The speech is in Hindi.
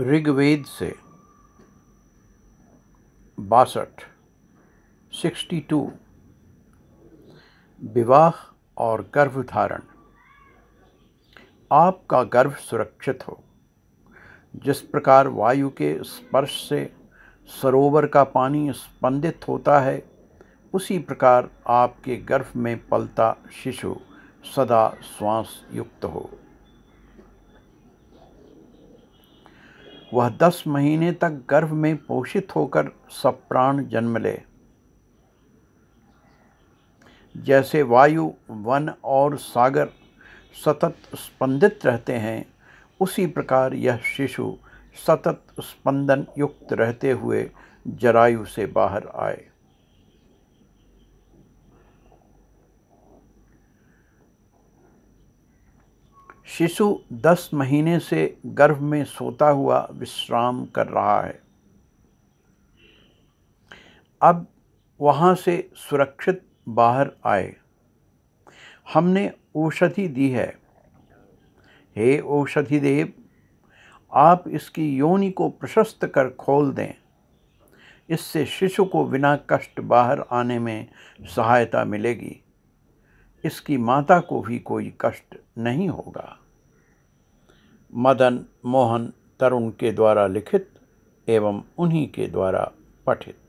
ऋग्वेद से बासठ सिक्सटी टू विवाह और गर्भधारण आपका गर्भ सुरक्षित हो जिस प्रकार वायु के स्पर्श से सरोवर का पानी स्पंदित होता है उसी प्रकार आपके गर्भ में पलता शिशु सदा श्वास युक्त हो वह दस महीने तक गर्भ में पोषित होकर सप्राण जन्म ले जैसे वायु वन और सागर सतत स्पंदित रहते हैं उसी प्रकार यह शिशु सतत स्पंदन युक्त रहते हुए जरायु से बाहर आए शिशु दस महीने से गर्भ में सोता हुआ विश्राम कर रहा है अब वहाँ से सुरक्षित बाहर आए हमने औषधि दी है हे औषधि देव आप इसकी योनि को प्रशस्त कर खोल दें इससे शिशु को बिना कष्ट बाहर आने में सहायता मिलेगी इसकी माता को भी कोई कष्ट नहीं होगा मदन मोहन तरुण के द्वारा लिखित एवं उन्हीं के द्वारा पठित